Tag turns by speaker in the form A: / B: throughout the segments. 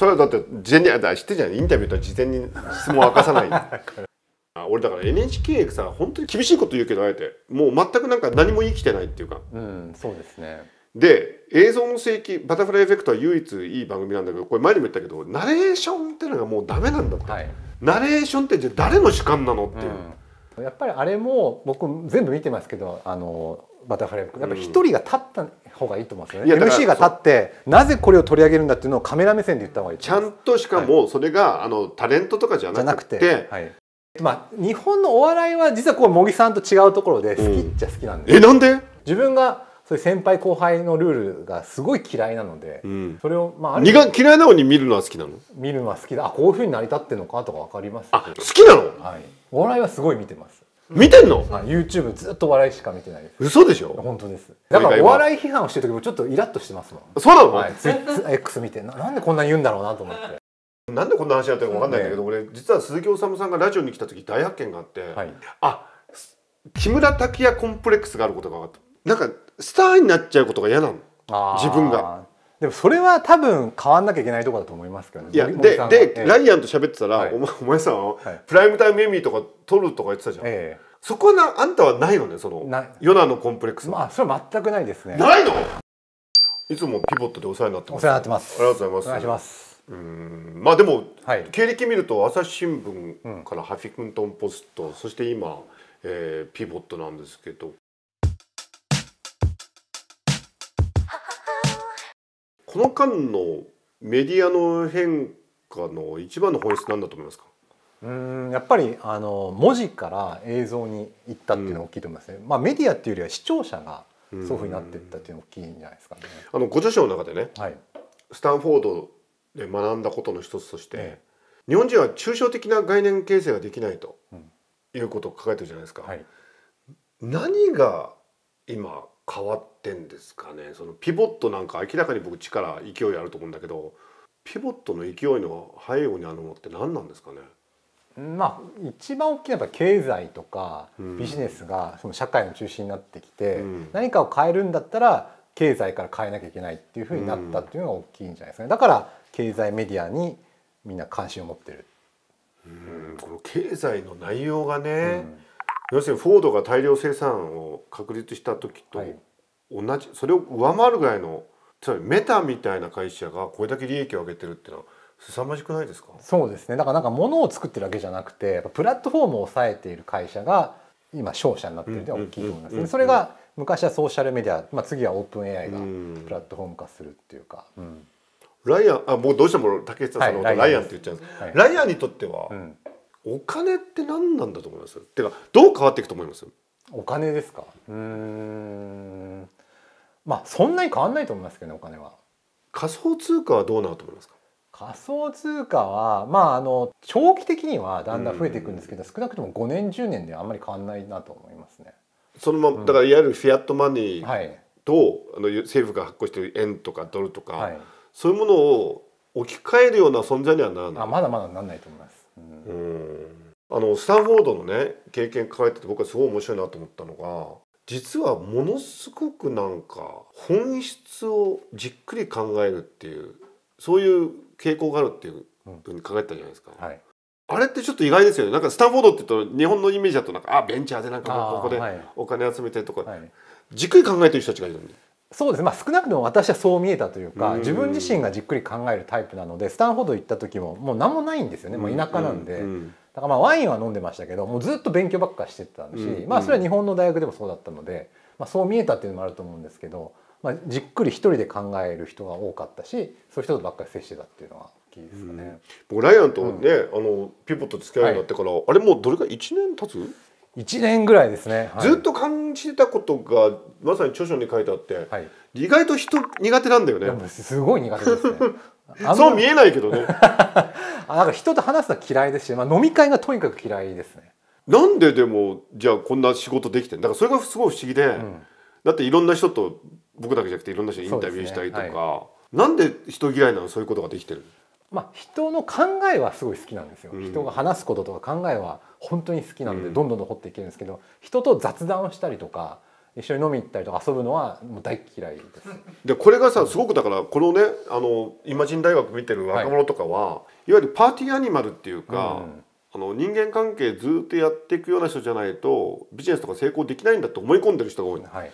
A: それはだって事前にあ知ってじゃんインタビューとは事前に質問を明かさない 俺だから NHK さ本当に厳しいこと言うけどあえてもう全くなんか何も生きてないっていうか、うん、そうですねで映像の世紀バタフライエフェクトは唯一いい番組なんだけどこれ前にも言ったけどナレーションってのがもうダメなんだって、はい、ナレーションってじゃ誰の主観なのっていう、うん、やっぱりあれも
B: 僕全部見てますけどあのバタフライやっぱ一人が立った方
A: がいいと思うんですよね、うん、MC が立ってなぜ
B: これを取り上げるんだっていうのをカメラ目線で言った方がいいちゃん
A: としかもそれが、はい、あのタレントとかじゃなくてなくて、は
B: いまあ、日本のお笑いは実はこう茂木さんと違うところで好きっちゃ好きなんです、うん、えなんで自分がそういう先輩後輩のルールがすごい嫌いなので、うん、それをまああが嫌
A: いなのに見るのは好きなの
B: 見るのは好きだあこういうふうに成り立ってるのかとか分かりますあ好きなの、はい、お笑いはすごい見てます見てんの、はい、YouTube ずっと笑いしか見てないです嘘でしょ本当ですだからお笑い批判をしてる時もちょっとイラッとしてますもんそうなの、はい、
A: X 見てなんでこんなに言うんだろうなと思ってなんでこんな話やってるか分かんないんだけど、ね、俺実は鈴木おささんがラジオに来た時大発見があって、はい、あ木村拓哉コンプレックスがあることが分かったなんかスターになっちゃうことが嫌なの自分がでもそれ
B: は多分変わんなきゃいけないとこだと思いますけどねいやでで、えー、
A: ライアンと喋ってたら、はい、お前お前さん、はい、プライムタイムエミーとか取るとか言ってたじゃん、ええ、そこはなあんたはないのねそのヨナのコンプレックスまあそれは全くないですねないのいつもピボットでお世話になってますお世話になってますありがとうございますお願いしますうんまあでも、はい、経歴見ると朝日新聞からハフィクントン・ポスト、うん、そして今、えー、ピボットなんですけどこの間のメディアの変化の一番の本質なんだと思いますか
B: うんやっぱりあの文字から映像に行ったっていうのが大きいと思いますね、うん、まあ、メディアっ
A: ていうよりは視聴者がそういうふうになっていったっていうのが大きいんじゃないですかね。あのご著書の中でね、はい、スタンフォードで学んだことの一つとして、ええ、日本人は抽象的な概念形成ができないということを書かれてるじゃないですか。うんはい、何が今変わってんですかねそのピボットなんか明らかに僕力勢いあると思うんだけどピボットの勢いの背後にあるのって何なんですかね
B: まあ一番大きいのは経済とかビジネスがその社会の中心になってきて、うん、何かを変えるんだったら経済から変えなきゃいけないっていうふうになったっていうのが大きいんじゃないですかねだから経済メディアにみんな関心を持ってる。
A: うん、この経済の内容がね、うん要するにフォードが大量生産を確立した時と同じ、はい、それを上回るぐらいのつまりメタみたいな会社がこれだけ利益を上げてるっていうのは
B: 凄まじくないですかそうですねだからなんか物を作ってるわけじゃなくてプラットフォームを抑えている会社が今商社になってるでは大きいと思いますそれが昔はソーシャルメディア、まあ、次はオープン AI がプラットフォーム化するっていうか。うん、
A: ライアンあもうどうしても竹下さんのこと、はい、ライアンって言っちゃうんです、はい、ライアンにとっては、うお金って何なんだと思いますてかどう変わっていくと思いますお金ですかう
B: んまあそんなに変わんないと思いますけどねお金は仮想通貨
A: はどうなると思いますか
B: 仮想通貨はまああの長期的にはだんだん増えていくんですけど、少なくとも5年10年であんまり変わんないなと思いますね
A: そのまま、だからいわゆるフィアットマネーと、はい、あの政府が発行している円とかドルとか、はい、そういうものを置き換えるような存在にはならないあまだまだならないと思いますうん、あのスタンフォードのね経験考えてて僕はすごい面白いなと思ったのが実はものすごくなんか本質をじっくり考えるっていうそういう傾向があるっていうふうにかれたじゃないですか。うんはいあれってちょっと意外ですよね。なんかスタンフォードって言うと日本のイメージだとなんかあベンチャーでなんかここでお金集めてとか、はい、じっくり考えてる人たちがいるんで。そうですまあ、少なくとも私はそう見えた
B: というか、うん、自分自身がじっくり考えるタイプなのでスタンフォード行った時ももう何もないんですよねもう田舎なんで、うんうんだからまあワインは飲んでましたけどもうずっと勉強ばっかしてたし、うんまあ、それは日本の大学でもそうだったので、まあ、そう見えたっていうのもあると思うんですけど、まあ、じっくり一人で考える人が多かったし
A: そういう人とばっかり接してたっていうのは大きいですかね。僕ライアンとね、あのピボット付き合うようになってから、はい、あれもうどれか1年経つ1年ぐらいですね、はい、ずっと感じたことがまさに著書に書いてあって、はい、意外と人苦手なんだよねすごい苦手ですね そう見えないけどね なんか人と話すのは嫌いですし、まあ、飲み会がとにかく嫌いですねなんででもじゃあこんな仕事できてだからそれがすごい不思議で、うん、だっていろんな人と僕だけじゃなくていろんな人にインタビューしたりとか、ねはい、なんで人嫌いなのそういうことができてる
B: まあ、人の考えはすごい好きなんですよ、うん、人が話すこととか考えは本当に好きなのでどんどん掘っていけるんですけど、うん、人と雑談をしたりとか
A: 一緒に飲み行ったりとか遊ぶのはもう大嫌いです。でこれがさすごくだからこのねあのイマジン大学見てる若者とかは、はい、いわゆるパーティーアニマルっていうか、うん、あの人間関係ずっとやっていくような人じゃないとビジネスとか成功できないんだって思い込んでる人が多い、はい、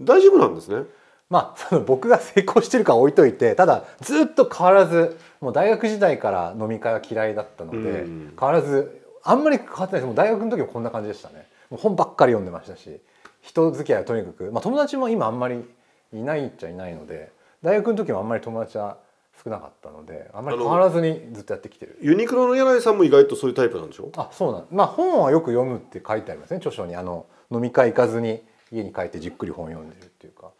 A: 大丈夫なんですね。
B: まあ、その僕が成功してるか置いといてただずっと変わらずもう大学時代から飲み会は嫌いだったので、うん、変わらずあんまり変わってないですもう大学の時もこんな感じでしたねもう本ばっかり読んでましたし人付き合いはとにかく、まあ、友達も今あんまりいないっちゃいないので大学の時もあんまり友達は少なかったのであんまり変わらずにずっとやってきて
A: るユニクロの柳井さんも意外とそういうタイプなんで
B: しょあそうなんまあ本はよく読むって書いてありますね著書にあの飲み会行かずに家に帰
A: ってじっくり本読んでるっていうか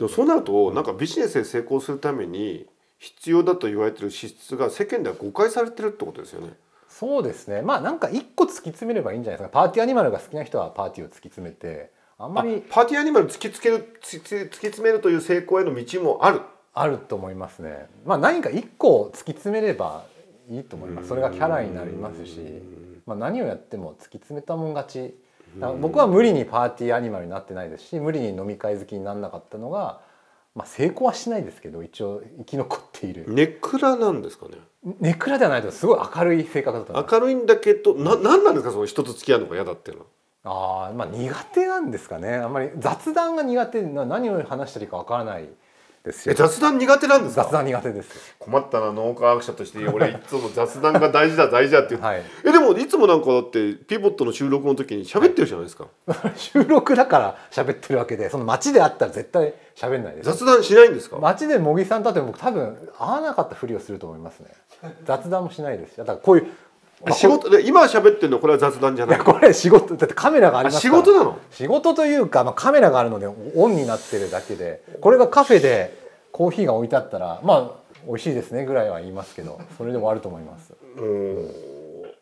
A: でもそうなるとなんかビジネスで成功するために必要だと言われてる資質が世間では誤解されてるってことですよね。そうですねまあなん
B: か一個突き詰めればいいんじゃないですかパーティーアニマルが好きな人はパーティーを突き詰めてあんまりパーティーアニマル突きつける突き詰めるという成功への道もあるあると思いますねまあ何か一個突き詰めればいいと思いますそれがキャラになりますし、まあ、何をやっても突き詰めたもん勝ち僕は無理にパーティーアニマルになってないですし無理に飲み会好きにならなかったのが、まあ、成功はしないですけど一応生き残っている根っ暗なんですかね根っ暗ではないとすごい明るい性格だった明るいんだけどな何なんですかその人と付き合うのが嫌だっていうのは。あまあ苦手なんですかねあんまり雑談が苦手な何を話したらいいかわからないですよ。雑談苦手なんです雑談苦手で
A: す。困ったな脳科学者として俺いつも雑談が大事だ大事だっていう。はい、えでもいつもなんかだってピボットの収録の時に喋ってるじゃないですか。はい、収録だから喋ってる
B: わけで、その街であったら絶対喋んないです。雑談しないんですか。街で茂木さんと会っても僕多分会わなかったふりをすると思いますね。雑談もしないです。だからこういう仕事で今
A: 喋ってるのこれは雑談じゃないこれ仕事だってカメラがあります仕事なの
B: 仕事というか、まあ、カメラがあるのでオンになってるだけでこれがカフェでコーヒーが置いてあったらまあ美味しいですねぐらいは言いますけどそれで終わると思います。
A: うん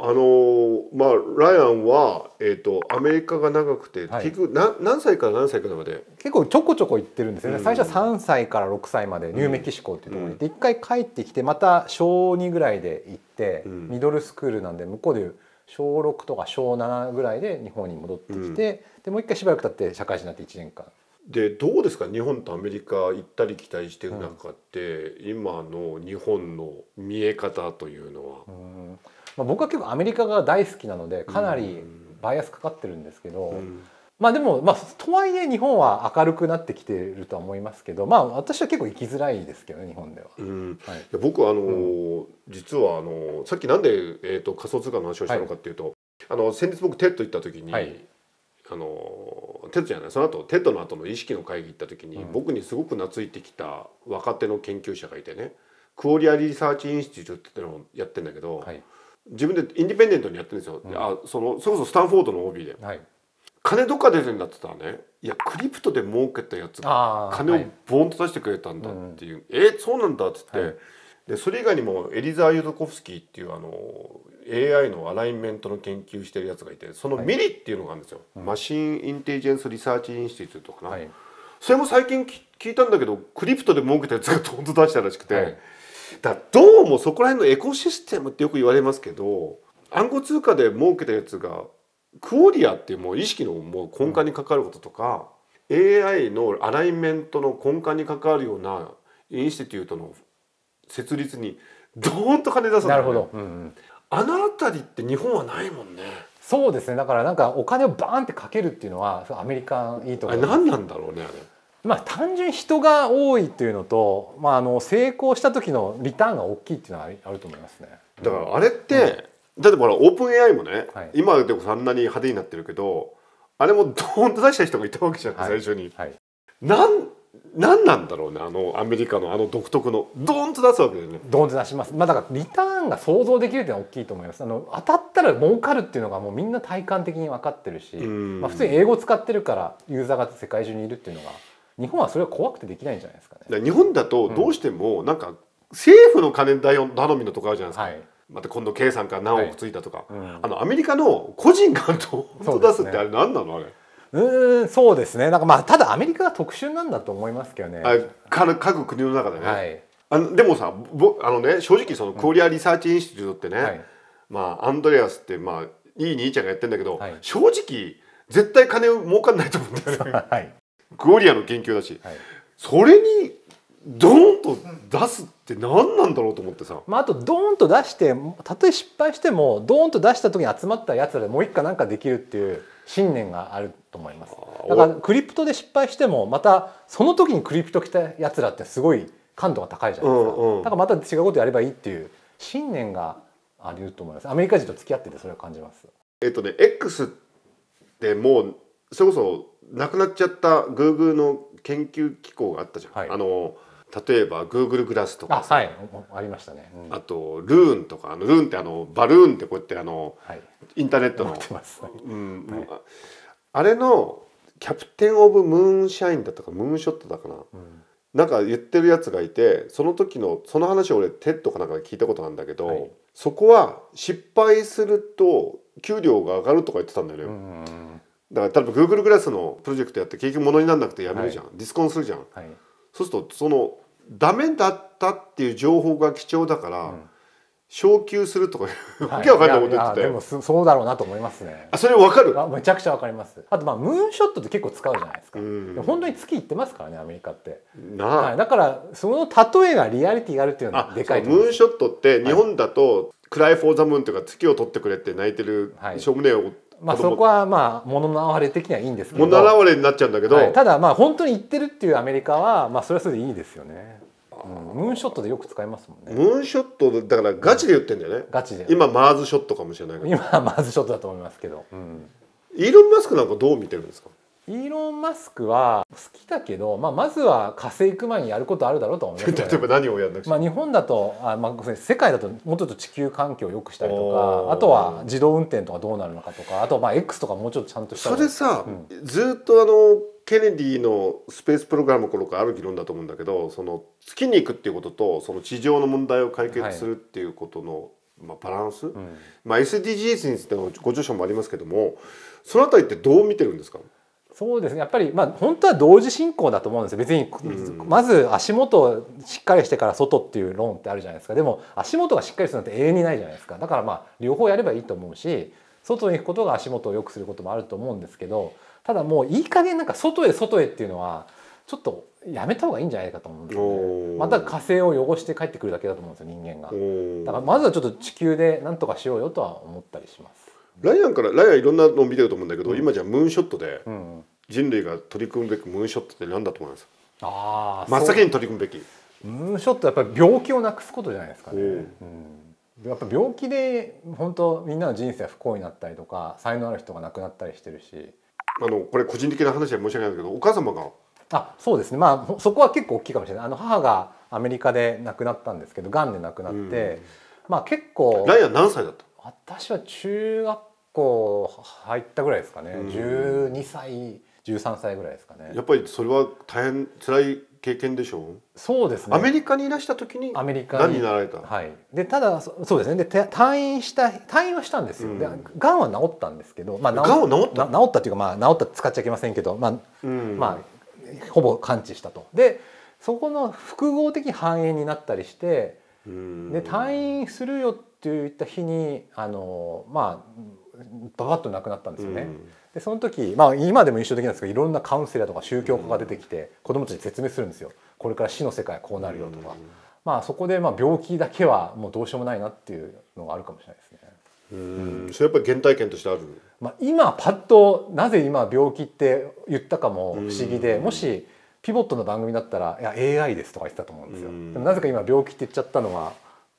A: あのー、まあライアンはえっ、ー、とアメリカが長くて、はい、結局な何歳から何歳からまで結構ち
B: ょこちょこ行ってるんですよね、うん、最初は3歳から6歳までニューメキシコっていうところに行って、うん、1回帰ってきてまた小2ぐらいで行って、うん、ミドルスクールなんで向こうで小6とか小7ぐらいで日本に戻って
A: きて、でもう一回しばらく経って社会人になって1年間でどうですか日本とアメリカ行ったり来たりしてる中って、うん、今の日本の見え方というのは。うん
B: まあ、僕は結構アメリカが大好きなのでかなりバイアスかかってるんですけど、うん、まあでも、まあ、とはいえ日本は明るくなってきてるとは思いますけどまあ私は結構行きづらいですけどね日本では。
A: うんはい、いや僕あのーうん、実はあのー、さっきなんで、えーと、仮想通貨の話をしたのかっていうと、はい、あの先日僕テッド行った時に、はい、あのテッドじゃないその後テッドの後の意識の会議行った時に、僕にすごく懐いてきた若手の研究者がいてねクオリアリサーチインスティチュートってのをやってんだけど。はい自分でインディペンデントにやってるんですよ、うん、あそのそれこそスタンフォードの OB で、はい、金どっか出るんだってたらねいやクリプトで儲けたやつ
B: が金を
A: ボーンと出してくれたんだっていう、はい、えそうなんだっつって、はい、でそれ以外にもエリザー・ユドコフスキーっていうあの AI のアライメントの研究してるやつがいてそのミリっていうのがあるんですよ、はい、マシン・インテリジェンス・リサーチ・インスティテューとかな、それも最近聞いたんだけどクリプトで儲けたやつがどんと出したらしくて。だどうもそこら辺のエコシステムってよく言われますけど暗号通貨で儲けたやつがクオリアっていうもう意識のもう根幹に関わることとか、うん、AI のアライメントの根幹に関わるようなインシティテュートの設立にドーンと金出す、ね、なるほど、うんうん、あの辺りって日本はないもんね。
B: そうですねだからなんかお金をバーンってかけるっていうのはアメリカいいとこなま何なんだろうねあれまあ、単純に人が多いというのと、まあ、あの成功した時のリターンが大きいっていうのはあると思いますね。
A: だからあれって、うん、だってほらオープン AI もね、はい、今でもそんなに派手になってるけどあれもドーンと出した人がいたわけじゃない、はい、最初に。はい、なん何なんだろうねあのアメリカのあの独特のドンと出すわけだよねドンと出します、まあ、だからリターンが想像できるっていうのは大きいと思いますあの当たったら儲か
B: るっていうのがもうみんな体感的に分かってるし、まあ、普通に英語使ってるからユーザーが世界中に
A: いるっていうのが日本はそれは怖くてできないんじゃないですかね。日本だとどうしてもなんか政府の金だよ頼みのとかあるじゃないですか。はいまた今度 K さんから何億ついたとか、はいうん、あのアメリカの個人が本出すってあれ何なのあれ
B: うんそうですねなんかまあただアメリカが特殊なんだと思いますけどね
A: 各国の中でね、はい、あのでもさぼあのね正直そのクオリアリサーチインシテュートってね、うんはい、まあアンドレアスってまあいい兄ちゃんがやってんだけど、正直絶対金儲かんないと思うんだよね、はいグオリアの研究だし、はい、それにドーンと出すって何なんだろうと思ってさ、
B: まあ、あとドーンと出してたとえ失敗してもドーンと出した時に集まったやつらでもう一回何かできるっていう信念があると思いますだからクリプトで失敗してもまたその時にクリプト来たやつらってすごい感度が高いじゃないですか、うんうん、だからまた違うことやればいいっていう信念があり得ると思いますアメリカ人と付き合っててそれを感じます
A: えっとね X ってもうそれこそなくなっちゃったグーグルの研究機構があったじゃん、はい、あの例えばグーグルグラスとかあはい、ありましたね、うん、あとルーンとかあのルーンってあのバルーンってこうやってあの、はい、インターネットの、うん、あれのキャプテン・オブ・ムーンシャインだったかムーンショットだかな、うん、なんか言ってるやつがいてその時のその話を俺テッドかなんかで聞いたことなんだけど、そこは失敗すると給料が上がるとか言ってたんだよね。だから例えば Google グラスのプロジェクトやって結局ものにならなくてやめるじゃん、はい、ディスコンするじゃん、はい、そうするとそのダメだったっていう情報が貴重だから、うん、昇給するとか、はい、わけかんないこと言ってたよでも
B: そうだろうなと思いますねあそれわかるめちゃくちゃわかりますあとまあムーンショットって結構使うじゃない
A: ですか、うん、
B: 本当に月行ってますからねアメリカってなあ、だからその例えがリアリティがあるっていうの
A: はでかいムーンショットって日本だと、クライフォーザムーンというか月を取ってくれって泣いてる、はい、正胸を
B: まあ、そこはまあ物のれ的にはいいんですけど物
A: れになっちゃうんだけど、はい、ただ
B: まあ本当に行ってるっていうアメリカはまあそれはそれでいいですよね、うん、ムーンショットでよく使いま
A: すもんねムーンショットだからガチで言ってんだよね、ガチで今マーズショットかもしれないけど今はマーズショットだと思いますけど、うん、イーロン・マスクなんかどう見てるんですか
B: イーロン・マスクは好きだけど、まあ、まずは火星行く前にやることあるだろうと思います、ね、例えば何をやるまあ日本だとあ、まあ、世界だともうちょっと地球環境を良くしたりとかあとは自動運転とかどうなるのかとかあとまあ X とかもうちょっとちゃんとしたそれさ、
A: うん、ずっとあのケネディのスペースプログラムの頃からある議論だと思うんだけどその月に行くっていうこととその地上の問題を解決するっていうことの、はいまあ、バランス、うん、まあ、SDGs についてのご著書もありますけどもそのあたりってどう見てるんですかそうですねやっぱり、まあ、本当は
B: 同時進行だと思うんですよ別に、まず足元をしっかりしてから外っていう論ってあるじゃないですかでも足元がしっかりするなんて永遠にないじゃないですかだからまあ両方やればいいと思うし外に行くことが足元を良くすることもあると思うんですけどただもういい加減なんか外へ外へっていうのはちょっとやめた方がいいんじゃないかと思うんですよねまた火星を汚して帰ってくるだ
A: けだと思うんですよ人間がだから
B: まずはちょっと地球で何とかしようよとは思ったりします
A: ライアンからライアンいろんなのを見てると思うんだけど、うん、今じゃムーンショットで、うん、人類が取り組むべきムーンショットって何だと思いますあ真っ先に取り組むべき
B: ムーンショットやっぱり病気をなくすことじゃないですかね、うんやっぱ病気で本当みんなの人生不幸になったりとか才能ある人が亡くなったりしてるし
A: あのこれ個人的な話で申し訳ないんだけどお母様
B: があそうですねまあそこは結構大きいかもしれないあの母がアメリカで亡くなったんですけどがんで亡くなって、うん、まあ結構ライアン何歳だった私は中学校入ったぐらいですかね、うん、12歳13歳ぐらいですかねやっぱり
A: それは大変辛い経験でしょう
B: そうですねアメリカにいらした時にア
A: メリカになられたはい
B: でただそうですねで退院した退院はしたんですよ、うん、でがんは治ったんですけどまあ治治った治ったいうかまあ治った使っちゃいけませんけどまあ、うん、まあほぼ完治したとでそこの複合的繁栄になったりして、うん、で退院するよって言った日にあのまあババッとなくなったんですよね、でその時、まあ、今でも印象的なんですけどいろんなカウンセラーとか宗教家が出てきて子どもたちに説明するんですよこれから死の世界こうなるよとか、まあ、そこでまあ病気だけはもうどうしようもないなっていうのがあるかもしれないですね。
A: うんそれやっぱり原体
B: 験としてある、まあ、今パッとなぜ今病気って言ったかも不思議でもしピボットの番組だったら「いや AI です」とか言ってたと思うんですよ。でもなぜか今病気って言っちゃった
A: のは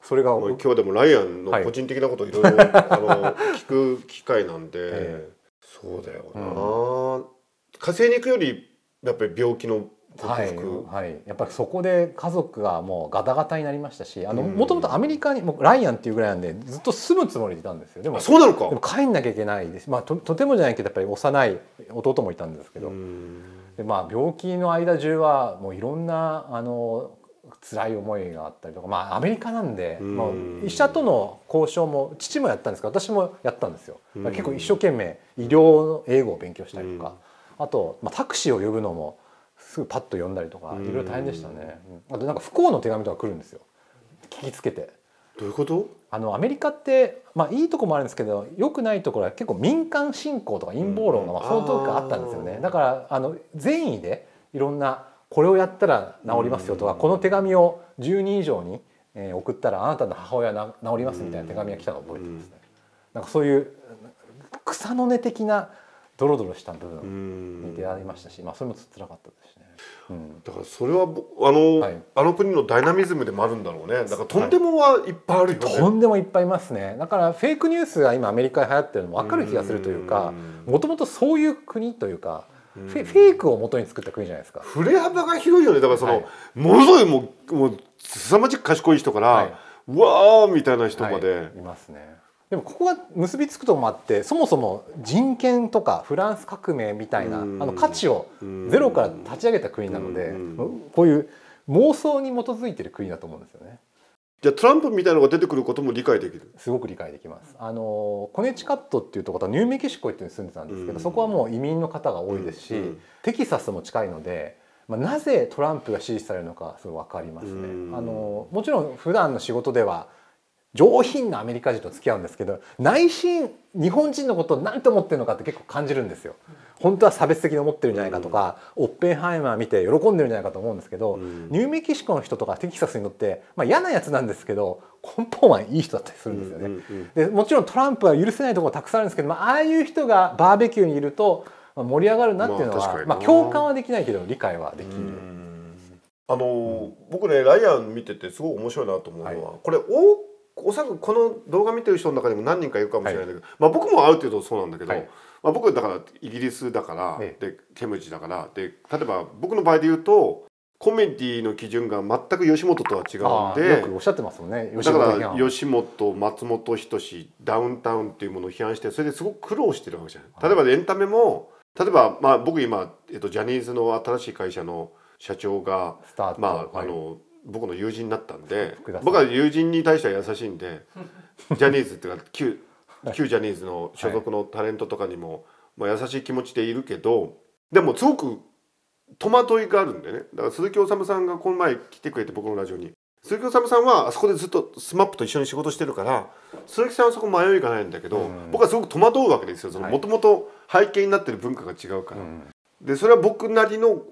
A: それが今日でもライアンの個人的なこといろいろ 聞く機会なんで、えーそうだよな、火星に行くよりやっ
B: ぱり病気のはい、はい、やっぱりそこで家族がもうガタガタになりましたしもともとアメリカにもライアンっていうぐらいなんでずっと住むつもりでいたんですよでもそうなのかでも帰んなきゃいけないです、まあ、ととてもじゃないけどやっぱり幼い弟もいたんですけどで、まあ、病気の間中はもういろんなあの辛い思いがあったりとか、まあ、アメリカなんで、まあ、医者との交渉も父もやったんですけど私もやったんですよ。結構一生懸命医療の英語を勉強したりとか、あと、まあ、タクシーを呼ぶのもすぐパッと呼んだりとかいろいろ大変でしたね。あとなんか不幸の手紙とか来るんですよ聞きつけて。どういうことあのアメリカって、まあ、いいとこもあるんですけどよくないところは結構民間信仰とか陰謀論が、まあ、そ当かあったんですよね、だからあの善意でいろんなこれをやったら治りますよとかこの手紙を10人以上に送ったらあなたの母親治りますみたいな手紙が来たのを覚えてますね。なんかそういう草の根的な
A: ドロドロした部分に出会いましたし、まあそれも辛かったですね。うん、だからそれはあの、はい、あの国のダイナミズムでもあるんだろうね。だからとんで
B: もはいっぱいあるよね、はい、とんでもいっぱいいますね。だからフェイクニュースが今アメリカで流行ってるのもわかる気がするというか、もともとそういう国というか。フェフェイクを元に作った国
A: じゃないですか振れ幅が広いよねだからその、はい、ものすごいもうもう凄まじく賢い人から、はい、うわーみたいな人まで、はい、いますねでもここが結びつくともあって
B: そもそも人権とかフランス革命みたいなあの価値をゼロから立ち上げた国なのでこういう妄想に基づいてる国だと思うんですよね。じゃトランプみたいのが出てくることも理解できるすごく理解できますあのコネチカットっていうところはニューメキシコっていうに住んでたんですけど、そこはもう移民の方が多いですし、うんうん、テキサスも近いので、まあ、なぜトランプが支持されるのかそれい分かりますね、うん、あのもちろん普段の仕事では上品なアメリカ人と付き合うんですけど内心日本人のことを何て思ってるのかって結構感じるんですよ。本当は差別的に思ってるんじゃないかとか、うん、オッペンハイマー見て喜んでるんじゃないかと思うんですけど、うん、ニューメキシコの人とかテキサスに乗って、まあ、嫌なやつなんですけど根本はいい人だったりするんですよね。うんうんうん、でもちろんトランプは許せないところたくさんあるんですけど、まあ、ああいう人がバーベキューにいると盛り上がるなっていうのは、まあ、まあ、共感はできないけど
A: 理解はできる。あのー、僕ねライアン見ててすごい面白いなと思うのは、これ多おそらくこの動画見てる人の中でも何人かいるかもしれないんだけど、まあ、僕もある程度そうなんだけど、まあ、僕だからイギリスだから、でケムジだからで例えば僕の場合で言うとコメディの基準が全く吉本とは違うのでよくおっしゃって
B: ますもんねだから
A: 吉本松本人志ダウンタウンっていうものを批判してそれですごく苦労してるわけじゃない例えばエンタメも例えば、まあ、僕今、えっと、ジャニーズの新しい会社の社長がまあ、あの僕の友人になったんで僕は友人に対しては優しいんで ジャニーズっていうか旧旧ジャニーズの所属のタレントとかにも、はい、まあ、優しい気持ちでいるけどでもすごく戸惑いがあるんでねだから鈴木修さんがこの前来てくれて僕のラジオに鈴木修さんはあそこでずっと SMAP と一緒に仕事してるから鈴木さんはそこ迷いがないんだけど、僕はすごく戸惑うわけですよもともと背景になってる文化が違うから。でそれは僕なりの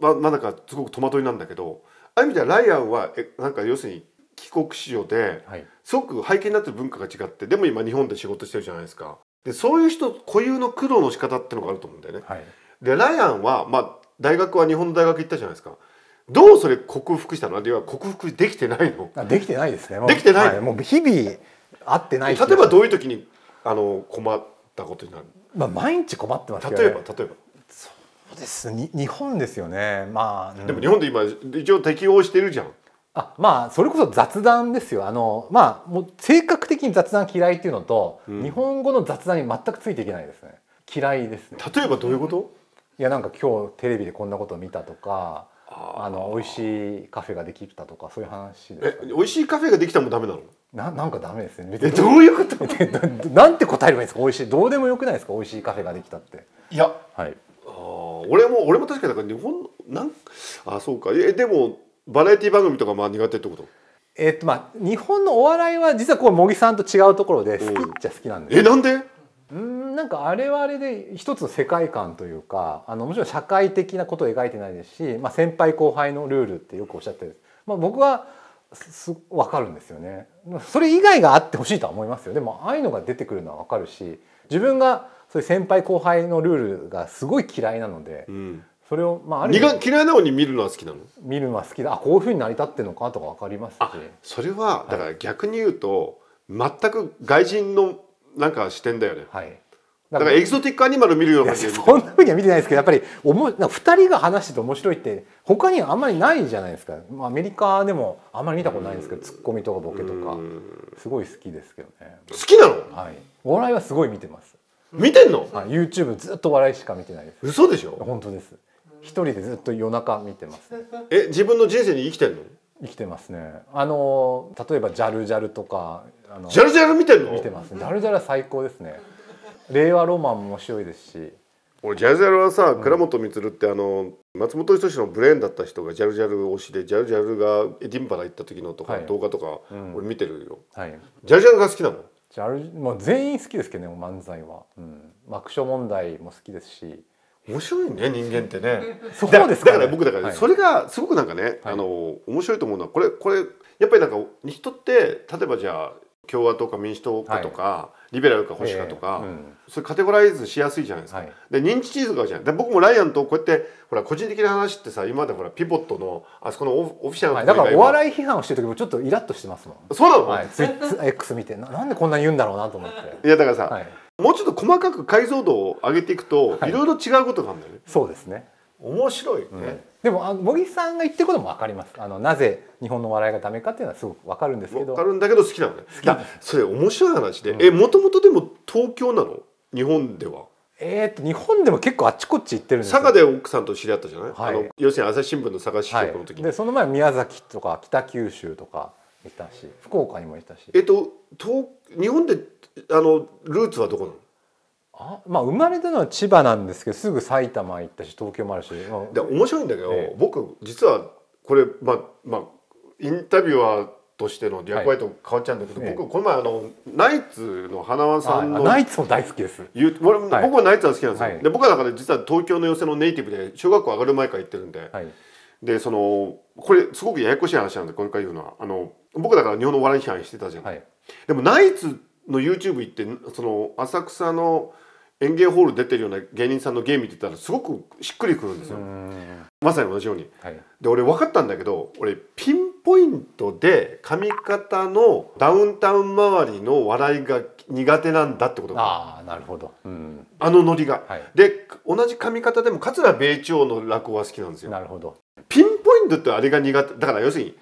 A: まんだかすごく戸惑いなんだけどある意味ではライアンはえなんか要するに帰国子女で、はい、すごく背景になってる文化が違ってでも今日本で仕事してるじゃないですかでそういう人固有の苦労の仕方ってのがあると思うんだよね。はい、でライアンは、まあ、大学は日本の大学行ったじゃないですか。どうそれ克服したのあるいは克服できてないのあできてないですねできてない、はい、もう日々合ってない例えばどういう時にあの困ったことになる、まあ、毎日困ってます、ね、例えば例えば
B: うですに日本ですよねまあ、うん、でも日本で今一
A: 応適応してるじゃん
B: あまあそれこそ雑談ですよあのまあもう性格的に雑談嫌いっていうのと、うん、日本語の雑談に全くついていけないですね嫌いですね例えばどういうこといやなんか今日テレビでこんなこと見たとかあの美味しいカフェができたとかそういう話です、ね、美味しいカフェができたもダメなのななんかダメですねえどういうこと なんて答えればいいんですか美味しいど
A: うでもよくないですか美味しいカフェができたっていやはいあ俺も俺も確かになんか日本なんあそうかえでもバラエティ番組とかまあ苦手ってことえっと
B: まあ日本のお笑いは実はこう茂木さんと違うところで好きっちゃ好きなんですえなんでうんなんかあれはあれで一つの世界観というかあのもちろん社会的なことを描いてないですし、まあ、先輩後輩のルールってよくおっしゃってる、まあ、僕はす分かるんですよねそれ以外があってほしいとは思いますよでもああいうのが出てくるのは分かるし自分がそういう先輩後輩のルールがすごい嫌いなので、うん、それをまあある
A: 苦嫌いなのに見るのは好きなの見るのは好きだあこういうふうに成り立ってるのかとか分かりますしそれはだから逆に言うと、はい、全く外人のなんか視点だよね、はい、だからエキゾティックアニマル見るようなそ
B: んなふうには見てないですけどやっぱりおもな2人が話してて面白いって他にあんまりないじゃないですか、まあ、アメリカでもあんまり見たことないんですけどツッコミとかボケとかすごい好きですけどね好きなのはいお笑いはすごい見てます見てんの、はい、YouTube ずっと笑いしか見てないです嘘でしょ本当です一人でずっと夜中見てます、え自分の人生に生きてんの生きてますねあの例えばジャルジャルとかあのジャルジャル見てんの見てます、ジャルジャル最高ですね令和ロマンも面白いですし
A: 俺ジャルジャルはさ倉本充ってあの松本人志のブレーンだった人がジャルジャル推しでジャルジャルがエディンバラ行った時のとか、はい、動画とか
B: 俺見てるよ、
A: はい、ジャルジャルが好きなのジャルまあ、全員好きですけどね漫才は、うん、爆笑問題も好きですし面白いね人間ってね そうですか、ね、だから僕だから、ねはい、それがすごくなんかね、あの面白いと思うのはこれこれやっぱりなんか人って例えばじゃあ共和党か民主党かとか、はいリベラルか保守かとか、えーうん、それカテゴライズしやすいじゃないですか、はい、で認知地図があるじゃないで僕もライアンとこうやってほら個人的な話ってさ今までほらピボットのあそこのオフィシャルの、はい、だからお笑
B: い批判をしてる時もちょっとイラッとしてますも
A: んそうなの、はい、ツイッタ X 見てななんでこんなに言うんだろうなと思っていやだからさ、はい、もうちょっと
B: 細かく解像度を上げていくと、い、ろいろ違うことがあるんだよねそうですね面白いね、うんでもあの茂木さんが言ってることも分かりますあのなぜ日本の笑いがダメかっていうのはすごく分かるんで
A: すけど分かるんだけど好きなのね好きそれ面白い話で、うん、えもともとでも東京なの日本ではえっと日本でも結構あっちこっち行ってるんですよ佐賀で奥さんと知り合ったじゃない、はい、あの要するに朝日新聞の佐賀市長の時に、は
B: い、でその前宮崎とか北九州とかいたし福岡にもいたし
A: えっと東日本であの
B: ルーツはどこなのまあ、生まれたのは千葉なんですけどすぐ埼玉行ったし東京もあるし、で面白い
A: んだけど、ええ、僕実はこれ、まあまあ、インタビュアーとしての役割と変わっちゃうんだけど、はい、僕この前あのナイツの花輪さんのナイツも大好きです僕はナイツは好きなんですよ、はい、で僕はだから実は東京の寄せのネイティブで小学校上がる前から行ってるんで、はい、でそのこれすごくややこしい話なんでこれから言うのはあの僕だから日本の笑い批判してたじゃん、でもナイツの YouTube 行ってその浅草の園芸ホール出てるような芸人さんの芸見てたらすごくしっくりくるんですよまさに同じように、はい、で俺分かったんだけど俺ピンポイントで髪型のダウンタウン周りの笑いが苦手なんだってことああなるほど、うん、あのノリが、はい、で同じ髪型でも桂米朝の落語は好きなんですよなるほどピンポイントってあれが苦手だから要するに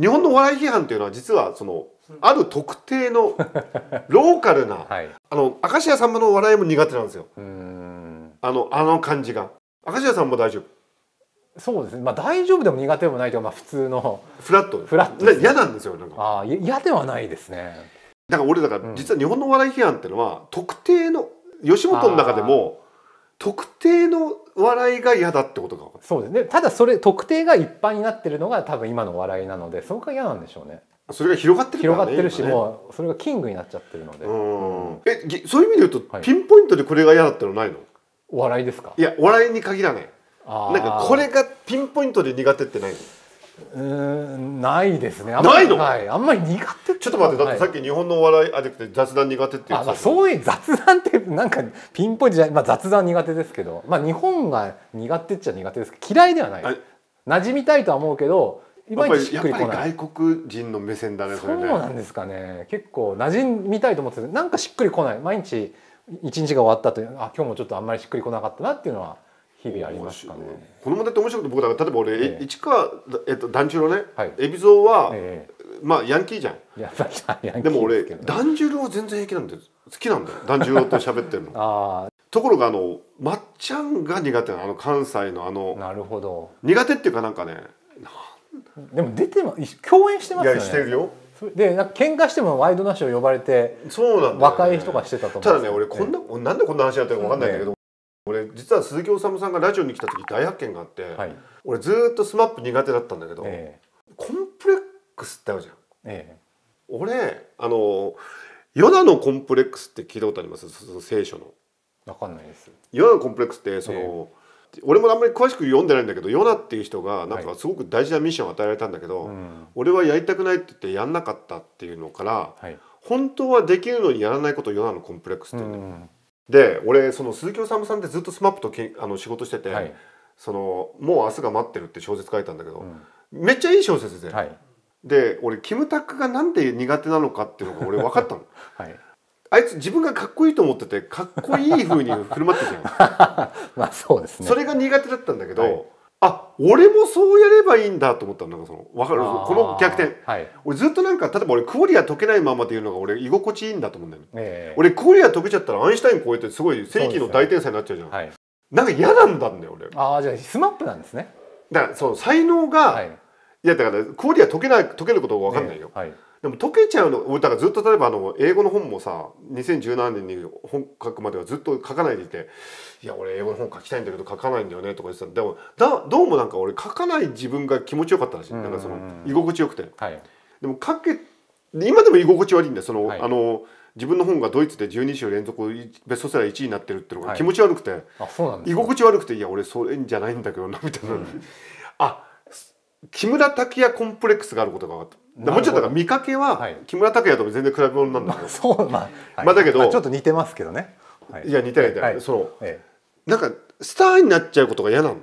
A: 日本のお笑い批判っていうのは実はそのある特定の ローカルな、はい、あの明石家さんまの笑いも苦手なんですよあのあの感じが明石家さんも大丈夫そうですね、まあ、大丈夫でも苦手でもないというか、まあ、普通のフラットフラット、ね、嫌なんですよなんかあ嫌ではないですねだから俺だから、実は日本のお笑い批判っていうのは特定の吉本の中でも特定の笑いが嫌だってことがそうですね
B: ただそれ特定が一般になってるのが多分今の笑いなのでそこが嫌なんでしょうね
A: それが広がってる、ね、広がってるし、ね、もうそれがキングになっちゃってるので、うん、えそういう意味で言うと、はい、ピンポイントでこれが嫌だってのないのお笑いですかいやお笑いに限らないなんかこれがピンポイントで苦手ってないのうんないですね。ないの、はい、あんまり苦手ちょっと待って、だってさっき日本のお笑い、あれ雑談苦手って言ってた、あ、そういう雑談
B: ってなんかピンポイントじゃまあ雑談苦手ですけど、まあ日本が苦手っちゃ苦手ですけど嫌いではない。馴染みたいとは思うけど、いまいちしっくりこない。
A: 外国人の目線だねそれね。そうなん
B: ですかね。結構馴染みたいと思ってなんかしっくりこない。毎日一日が終わったとあ今日もちょっとあんまりしっくりこなかったなっていうのは。日々ありますかね。
A: この問題って面白いと僕だから例えば俺、え市川、えっと、團十郎ね、海老蔵は、えまあヤンキーじゃ
B: ん。でも俺團
A: 十郎全然平気なんで好きなんだよ團十郎と喋ってるの。ところがあのまっちゃんが苦手なあの関西のあのなるほど苦手っていうかなんかね
B: でも出ても共演してますよね。いやしてるよ。でなんか喧嘩してもワイドナショー呼ばれてそうなん、ね、和解とかしてたと思う、ただね俺こんな、ね、な
A: んでこんな話になったか分かんないんだけど、俺実は鈴木修さんがラジオに来た時大発見があって、はい、俺ずっと SMAP 苦手だったんだけど、えー、コンプレックスってあるじゃん。えー、俺あのヨナのコンプレックスって聞いたことありますその聖書の。わかんないです。ヨナのコンプレックスってその、えー、俺もあんまり詳しく読んでないんだけどヨナっていう人がなんかすごく大事なミッションを与えられたんだけど、はいうん、俺はやりたくないって言ってやんなかったっていうのから、はい、本当はできるのにやらないことをヨナのコンプレックスって言うんだよ。うんで俺その鈴木治さんってずっと SMAP とけあの仕事してて、はい、その「もう明日が待ってる」って小説書いたんだけど、うん、めっちゃいい小説で、はい、で俺キムタクがなんで苦手なのかっていうのが俺分かったの。はいあいつ自分がかっこいいと思っててかっこいいふうに振る舞ってるじゃんまあそうですねそれが苦手だったんだけど、はい、あ俺もそうやればいいんだと思ったなんかその分かるこの逆転、はい、俺ずっとなんか例えば俺クオリア解けないままでいうのが俺居心地いいんだと思うんだよね、えー、俺クオリア解けちゃったらアインシュタイン超えてすごい世紀の大天才になっちゃうじゃん、ねはい、なんか嫌なんだんだよ俺ああじゃあスマップなんですねだからその才能が、はい、いやだからクオリア解けない解けることが分かんないよ、えーはいでも解けちゃうのだからずっと例えばあの英語の本もさ2017年に本書くまではずっと書かないでいて「いや俺英語の本書きたいんだけど書かないんだよね」とか言ってたでもだどうもなんか俺書かない自分が気持ちよかったらしいなんかその居心地よくて、はい、でも書け今でも居心地悪いんだその、はい、あの自分の本がドイツで12週連続ベストセラー1位になってるってのが気持ち悪くて、はい、あそうな居心地悪くて「いや俺それじゃないんだけどな」みたいな、うん、あ木村拓哉コンプレックスがあることが分かった。もちろんだから見かけは木村拓哉とも全然比べ物なんだけど、そうまあ、だけど、まあ、ちょっと似てますけどね、はい、いや似てない似てない、その、ええ、なんかスターになっちゃうことが嫌なの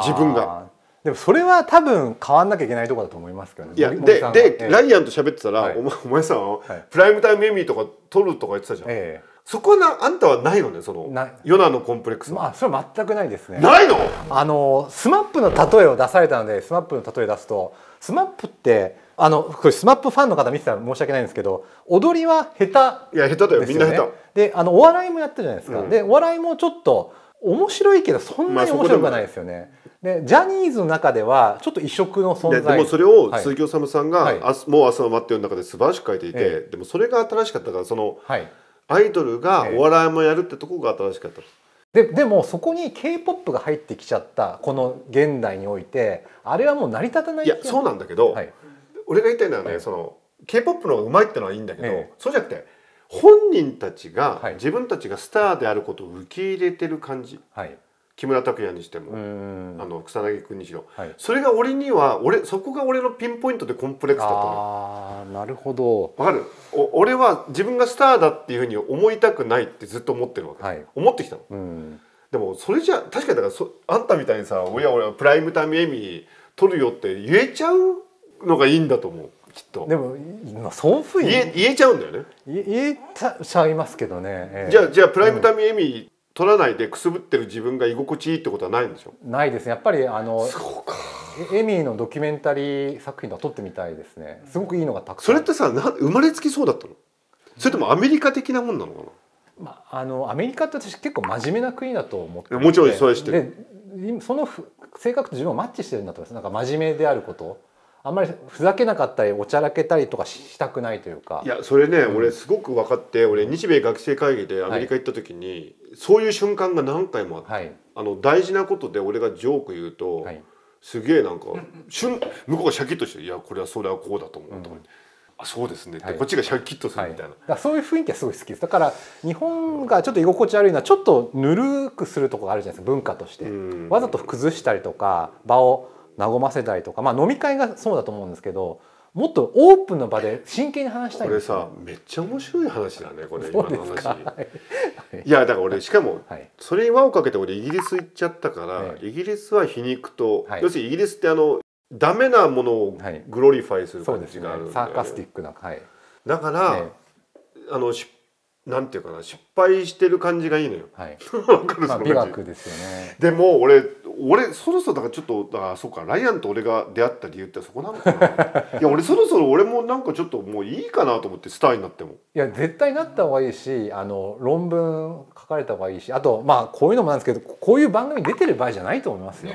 A: 自分が
B: でもそれは多分変わんなきゃいけないとこだと思いますけどねいやでで、ええ、ラ
A: イアンと喋ってたら、はい、お前お前さん、はい、プライムタイムエミーとか撮るとか言ってたじゃん、ええそこはなあんたはないよねそのヨナのコンプレックスまあそれは全くないですねないのあのスマップの例
B: えを出されたのでスマップの例え出すとスマップってあのこれスマップファンの方見てたら申し訳ないんですけど踊りは下手、ね、いや下手だよみんな下手であのお笑いもやってるじゃないですか、うん、でお笑いもちょっと面白いけどそんなに面白くないですよね、まあ、でジャニーズの中ではちょっと異色の存在でもそれを鈴木
A: おさむさんが、はい、あ「もう朝の待ってよ」の中で素晴らしく書いていて、はい、でもそれが新しかったからその、はいアイドルがお笑いもやるってとこが新しかった、
B: ででもそこに k p o p が入ってきちゃったこの現代にお
A: いてあれはもう成り立たないいやそうなんだけど、はい、俺が言いたいのはね、ええ、その k p o p の方がうまいってのはいいんだけど、え、そうじゃなくて本人たちが、はい、自分たちがスターであることを受け入れてる感じ、はい、木村拓哉にしても、あの草薙君にしろ、はい、それが俺には俺そこが俺のピンポイントでコンプレックスだったのあなるほどわかる俺は自分がスターだっていうふうに思いたくないってずっと思ってるわけ、はい、思ってきたの、でもそれじゃ確かにだからそあんたみたいにさ「おやおやプライムタイムエミー取るよ」って言えちゃうのがいいんだと思うきっとでも、今そうふうに言えちゃうんだよね
B: 言えちゃいますけどね、
A: えー、じゃあじゃあプライムタイムエミー、うん取らないでくすぶってる自分が居心地いいってことはないんでしょないですねやっぱりあの
B: エミーのドキュメンタリー作品と撮ってみたいですねすごくいいのがたくさんそれってさ
A: な生まれつきそうだったのそれともアメリカ的なもんなのかな、
B: まあ、あのアメリカって私結構
A: 真面目な国だと思ってもちろんそうしてる
B: その性格と自分をマッチしてるんだと思いますなんか真面目であることあんまりふざけなかったりおちゃらけたりとかしたくないというかいやそれね、うん、俺
A: すごく分かって俺日米学生会議でアメリカ行った時に、はい、そういう瞬間が何回もあって、はい、あの大事なことで俺がジョーク言うと、はい、すげえなんか瞬向こうがシャキッとして「いやこれはそれはこうだと思う」とか、うんあそうですね、はい、こっちがシャキッとするみたいな、はい、そういう雰囲気はすごい好きですだから日本がちょっと居心地悪い
B: のはちょっとぬるくするとこがあるじゃないですか文化としてわざと崩したりとか場を和ませたりとか、まあ、飲み会がそうだと思うんですけどもっとオープンの場で真剣に話したいこれ
A: さめっちゃ面白い話だねこれ今の話、はい、いやだから俺しかも、はい、それに輪をかけて俺イギリス行っちゃったから、はい、イギリスは皮肉と、要するにイギリスってあのダメなものをグロリファイする感じがある、ねね、サーカスティックな、はい、だから、ね、あのしなんていうかな失敗してる感じがいいのよ、はい、かる、まあ、美学
B: ですよね
A: でも俺俺そろそろだからちょっとあそうかライアンと俺が出会った理由ってそこなのかな いや俺そろそろ俺もなんかちょっともういいかなと思ってスターになっても
B: いや絶対なった方がいいしあの論文書かれた方がいいしあとまあこういうのもなんですけどこういう番組出てる場合じゃないと思いますよ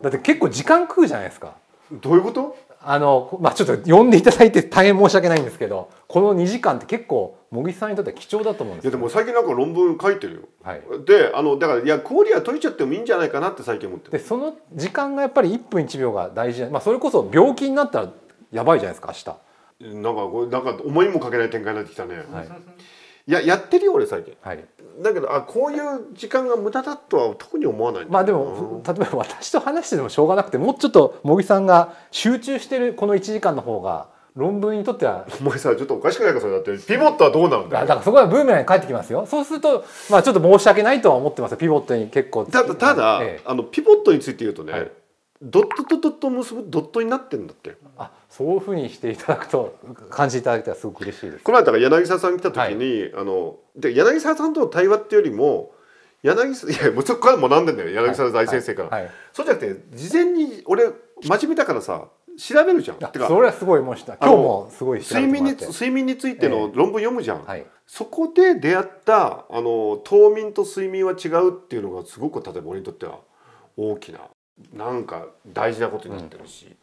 B: だって結構時間食うじゃないですかどういうことあのまあちょっと呼んでいただいて大変申し訳ないんですけどこの2時間って結構茂木さんにとって貴重だと思うんです、
A: ね、いやでも最近なんか論文書いてるよ、はい、であのだからいや氷は解いちゃってもいいんじゃないかなって最近思ってでその時間がやっぱり1分1秒が大事まあ、それこそ病気になったらやばいじゃないですか明日なんかこれなんか思いもかけない展開になってきたね、はい、いややってるよ俺最近、はい、だけどあこ
B: ういう時間が無駄だとは特に思わないまあでも例えば私と話しててもしょうがなくてもうちょっと茂木さんが集中してるこの1時間の方が論文にとってはお前さちょっとおかしくないかそれだってピボットはどうなんだよだからそこはブーメランに帰ってきますよそうするとまあちょっと申し訳ないとは思ってますピボットに結構ただただ、ええ、あのピボットについて言うとね、はい、ドットとドットを結ぶドットになってんだってあそういうふうにしていただくと感じていただけたら
A: すごく嬉しいですこの間柳沢さん来た時に、はい、あので柳沢さんとの対話っていうよりも柳沢いやもうそこからなんでんだよ柳沢大先生から、はい、そうじゃなくて事前に俺真面目だからさ調べるじゃん。てかそれ
B: はすごいました。今日もすごい睡眠に睡
A: 眠についての論文読むじゃん。えーはい、そこで出会ったあの冬眠と睡眠は違うっていうのがすごく例えば俺にとっては大きななんか大事なことになってるし、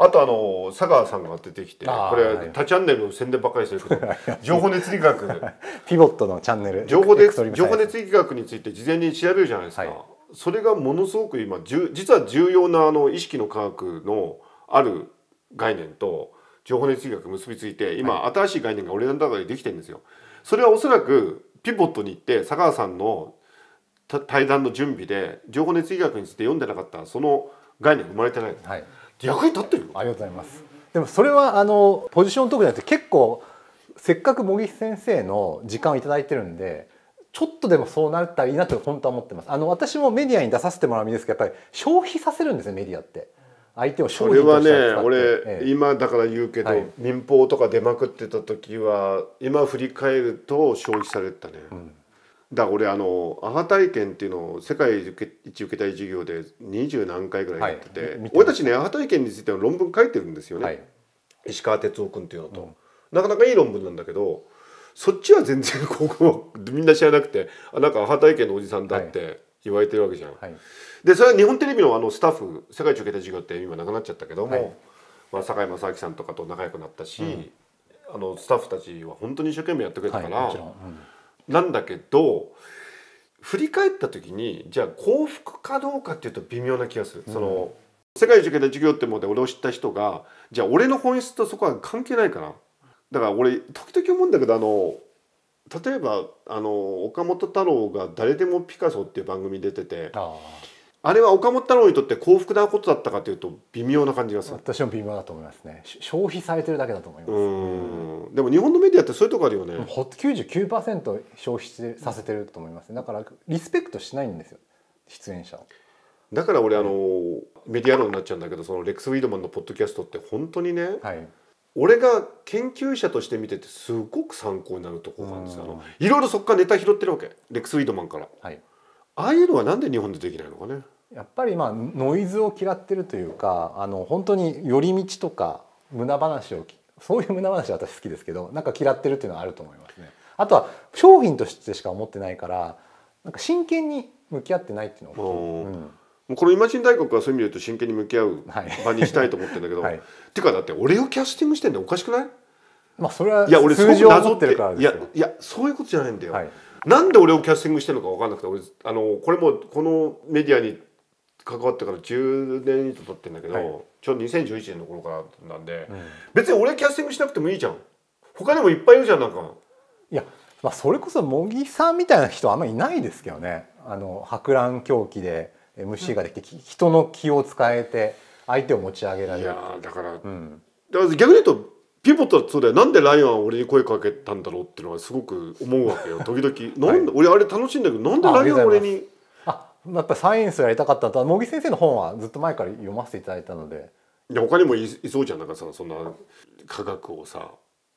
A: うん、あとあの佐川さんが出てきてこれ他チャンネルの宣伝ばっかりしてるけど
B: 情報熱力学ピボットのチャンネル情報で情報
A: 熱力学について事前に調べるじゃないですか、はい、それがものすごく今実は重要なあの意識の科学のある概念と情報熱学結びついて今、新しい概念が俺の中でできてるんですよ。それはおそらくピボットに行って佐川さんの対談の準備で情報熱医学について読んでなかったその概念生まれてない、はい、役に立ってるありがとうございます
B: でもそれはあのポジション特ークじゃなくて結構せっかく茂木先生の時間を頂いてるんでちょっとでもそうなったらいいなと本当は思ってますあの私もメディアに出させてもらう身ですけどやっぱり消費させるんですよメディアって相手を勝利してれはね俺、
A: 今だから言うけど、民放とか出まくってた時は今振り返ると消費されたね、うん、だから俺あのアハ体験っていうのを世界一受けたい授業で二十何回ぐらいやっててはい、俺たちねアハ体験についての論文書いてるんですよね、はい、石川哲夫君っていうのと、うん、なかなかいい論文なんだけどそっちは全然ここみんな知らなくてあなんかアハ体験のおじさんだって。言われてるわけじゃん、はい、でそれは日本テレビのあのスタッフ世界中受けた授業って今なくなっちゃったけども、はい、まあ、坂井正明さんとかと仲良くなったし、うん、あのスタッフたちは本当に一生懸命やってくれたから、はいうん、なんだけど振り返った時にじゃあ幸福かどうかっていうと微妙な気がする。うん、その世界一受けた授業ってもので俺を知った人がじゃあ俺の本質とそこは関係ないかなだから俺時々思うんだけどあの例えばあの岡本太郎が「誰でもピカソ」っていう番組出ててあれは岡本太郎にとって幸福なことだったかというと
B: 微妙な感じがする私も微妙だと思いますね消費されてるだけだと思います、でも日本のメディアってそういうとこあるよね99%消費させてると思いますだからリスペクトしないんですよ出演者
A: だから俺あの、メディア論になっちゃうんだけどそのレックス・ウィードマンのポッドキャストって本当にね、はい、俺が研究者として見ててすごく参考になるところなんですよ、あのいろいろそこからネタ拾ってるわけレックス・ウィードマンから、はい、ああいうのはなんで日本でできないのかねやっぱりまあノイズを嫌って
B: るというかあの本当に寄り道とか無駄話をそういう無駄話は私好きですけどなんか嫌ってるっていうのはあると思いますねあとは商品としてしか思ってないからなんか真剣に
A: 向き合ってないっていうのが、うんこの「イマジン大国」はそういう意味で言うと真剣に向き合う場にしたいと思ってるんだけど、はい、っていうかだって俺をキャスティングしてんのおかしくないまあそれ
B: はいや俺すってる
A: からいやいやそういうことじゃないんだよ、はい、なんで俺をキャスティングしてるのか分かんなくて俺あのこれもこのメディアに関わってから10年以上経ってんだけど、はい、ちょうど2011年の頃からなんで、うん、別に俺キャスティングしなくてもいいじゃん他にもいっぱいいるじゃんなんか
B: いやまあそれこそ茂木さんみたいな人あんまりいないですけどねあの博覧狂気で MC ができて、人の気を使えて
A: 相手を持ち上げられるいやだから、うん、だから逆に言うとピボットはそうだよなんでライアンは俺に声かけたんだろうっていうのはすごく思うわけよ 時々、なんで俺あれ楽しいんだけどなんでライアン俺に
B: あやっぱサイエンスやりたかったと茂木先生の本はずっと前から読ませていただ
A: いたのでいや他にもいいそうじゃんなんかさそんな科学をさ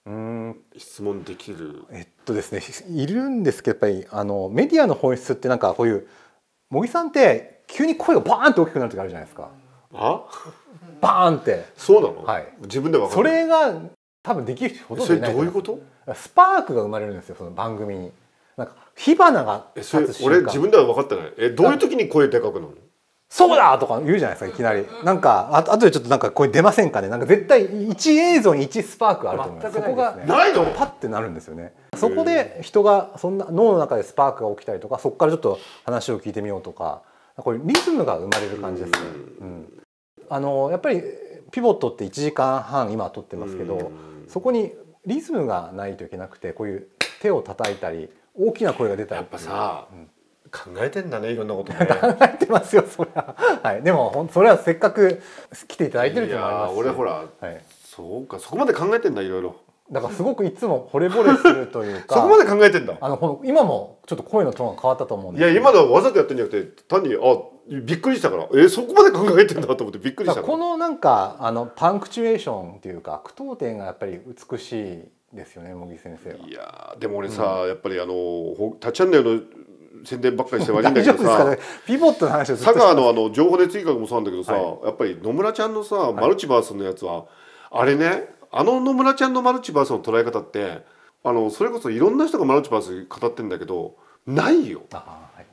B: うん質問できるえっとですねいるんですけどやっぱりあのメディアの本質ってなんかこういう茂木さんって急に声がバーンって大きくなる時あるじゃないですかあバーンってそうなの、はい、自分でわかるそれが多分できる人ほとんどいないどういうことスパークが生まれるんですよその番組になんか火花が立つ俺自分では分かって
A: ないえどういう
B: 時に声でかくなるのそうだとか言うじゃないですかいきなりなんかああとでちょっとなんか声出ませんかねなんか絶対1映像に1スパークあると思います、ね、そこがないのパッてなるんですよねそこで人がそんな脳の中でスパークが起きたりとかそこからちょっと話を聞いてみようとかこれリズムが生まれる感じですね。うん、あのやっぱりピボットって1時間半今撮ってますけど、そこにリズムがないといけなくてこういう手を叩いたり大きな声が出たりやっぱさ、
A: うん、考えてんだねいろんなこと、ね、考えてますよそりゃ、はい、でもそれはせっかく来ていただいてるじゃないうのもあり俺ほら、はい、そうかそこまで考えてんだいろいろだからすご
B: くいつも惚れ惚れする
A: というかそこまで
B: 考えてんだあの今もちょっと声のトーンが変わったと思うんですいや今のはわ
A: ざとやってんじゃなくて単にあびっくりしたからえー、そこまで考えてんだと思ってびっくりし
B: たこのなんかあのパンクチュエーションっていうか句読点がやっぱり美しいですよね茂木先生いやでも俺さ、うん、
A: やっぱりあの「タチャンネル」の宣伝ばっかりして悪いんだけどさ、ね、ピボットの話を佐川のあの情報で追加もそうなんだけどさ、はい、やっぱり野村ちゃんのさマルチバースのやつは、はい、あれねあの野村ちゃんのマルチバースの捉え方ってあのそれこそいろんな人がマルチバース語ってんだけどないよあ,、はい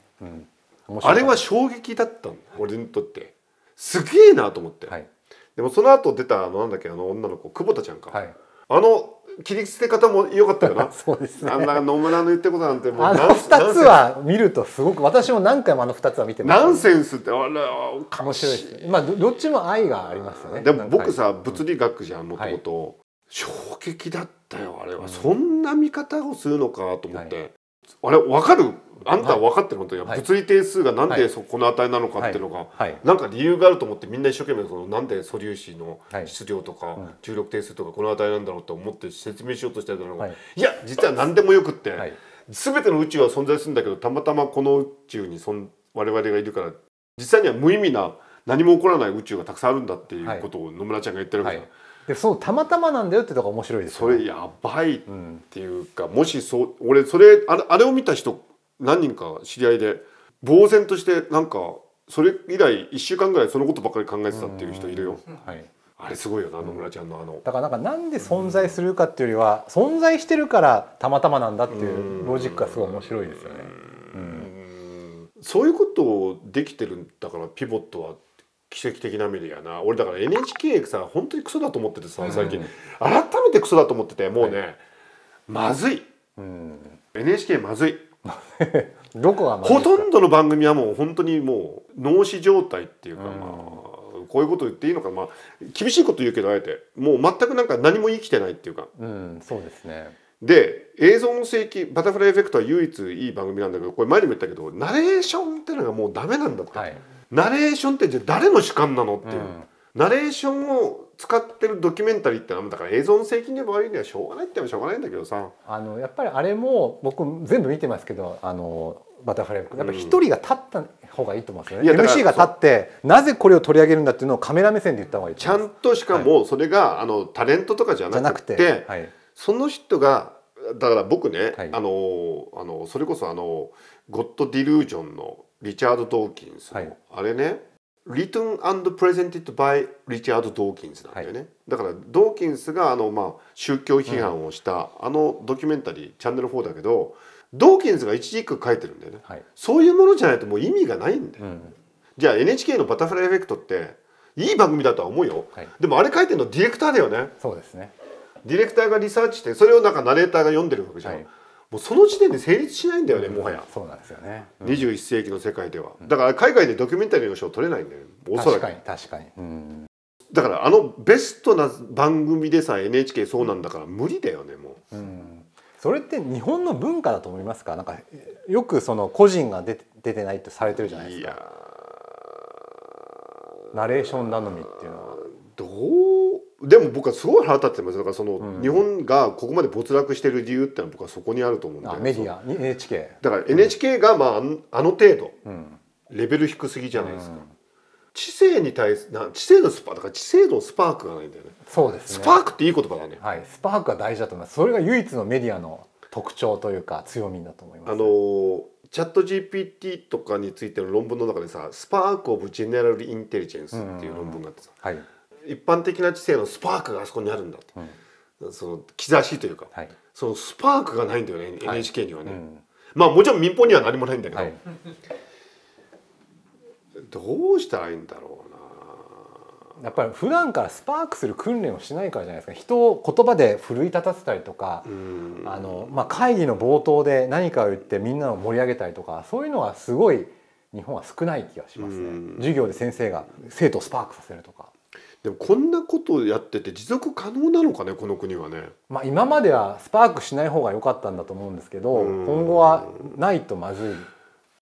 A: うん、あれは衝撃だったの俺にとってすげえなと思って、はい、でもその後出たあのなんだっけあの女の子久保田ちゃんか、はい、あの切り捨て方も良かったよな そうです、ね、あんな野村の言ってことなんてもうあの2つは
B: 見るとすごく私も何回もあの2つは見てますナン
A: センスってあれら面白いでまあどっちも愛がありますよねでも僕さ、物理学じゃんもともと衝撃だったよあれは、うん、そんな見方をするのかと思って、はい、あれ分かるあんたは分かってることや、はい、物理定数がなんでそこの値なのかっていうのが、はいはい、なんか理由があると思ってみんな一生懸命そのなんで素粒子の質量とか、重力定数とかこの値なんだろうと思って説明しようとしてたのが、い、や実は何でもよくって、全ての宇宙は存在するんだけどたまたまこの宇宙にそん我々がいるから実際には無意味な何も起こらない宇宙がたくさんあるんだっていうことを野村ちゃんが言ってるわけじゃん。でそうたまたまなんだよってとこ面白いです、ね、それやばいっていうか、うん、もしそう俺それあれあれを見た人何人か知り合いで呆然としてなんかそれ以来1週間ぐらいそのことばっかり考えてたっていう人いるよ。はい、あれすごいよな野村ちゃんのあの、
B: だからなんかなんで存在するかっていうよりは、存
A: 在してるからたまたまなんだっていうロジックがすごい面白いですよね。うんそういうことをできてるんだからピボットは奇跡的なメディアな俺だから NHK さ本当にクソだと思っててさ最近、改めてクソだと思っててもうね、はい、まずい、うん、NHK まずいどこがほとんどの番組はもう本当にもう脳死状態っていうか、まあ、こういうこと言っていいのかまあ厳しいこと言うけどあえてもう全くなんか何も生きてないっていうか、うん、そうですねで映像の世紀バタフライエフェクトは唯一いい番組なんだけどこれ前にも言ったけどナレーションってのがもうダメなんだって、はい、ナレーションってじゃあ誰の主観なのっていう、うん、ナレーションを使ってるドキュメンタリーってのはだから映像の正規に悪いにはしょうがないって言えばしょうがないんだけどさあのやっぱりあれも僕全部見てますけどあのバタフライやっぱ一
B: 人が立った
A: 方がいいと思うんですよね、うん、MC が立
B: ってなぜこれを取り上げるんだっていうのをカメラ目線
A: で言った方がいいちゃんとしかもそれが、はい、あのタレントとかじゃなくて、はい、その人がだから僕ね、はい、あのあのそれこそあの「ゴッド・ディルージョン」のリチャード・ドーキンスの、あれねリト i t t e n and p r e s バイリチャードドーキン a なんだよね、はい、だからドーキンスがあの、まあ、宗教批判をした、あのドキュメンタリー、チャンネル4だけどドーキンスが一時一句書いてるんだよね、はい、そういうものじゃないともう意味がないんだよ、うん、じゃあ NHK の「バタフライエフェクト」っていい番組だとは思うよ、はい、でもあれ書いてるのディレクターだよねそうですねディレクターがリサーチしてそれをなんかナレーターが読んでるわけじゃん、はいもうその時点で成立しないんだよねもはやそうなんですよね、うん、21世紀の世界ではだから海外でドキュメンタリーの賞取れないんだよおそらく確かに確かに、うん、だからあのベストな番組でさ NHK そうなんだから無理だよねもう、う
B: ん、それって日本の文化だと思いますかなんかよくその個人が出て
A: 出てないってされてるじゃないですかナレーション頼みっていうのはどうでも僕はすごい腹立ってますだからその、日本がここまで没落してる理由ってのは僕はそこにあると思うんでメディア
B: NHK
A: だから NHK が、まあ、あの程度、レベル低すぎじゃないですか、うん、知性に対すな知性のスパだから知性のスパークがないんだよねそうです、ね、スパークっていい言葉だねはいスパークは大事だと思いますそれが
B: 唯一のメディアの特徴というか強みだと
A: 思います、ね、あのーチャット GPT とかについての論文の中でさ「スパーク・オブ・ジェネラル・インテリジェンス」っていう論文があってさ、うんうんはい、一般的な知性のスパークがあそこにあるんだと、うん、その兆しというか、はい、そのスパークがないんだよね NHK にはね、はいうん、まあもちろん民放には何もないんだけど、はい、どうしたらいいんだろうな
B: やっぱり普段からスパークする訓練をしないからじゃないですか人を言葉で奮い立たせたりとかあの、まあ、会議の冒頭で何かを言ってみんなを盛り上げたりとかそういうのはすごい日本は少ない気がしますね授業で先生が生徒をスパークさせるとか
A: でもこんなことをやってて持続可能なのかねこの国はね。
B: まあ今まではスパークしない方が良かったんだと思うんですけど今後はないとまずい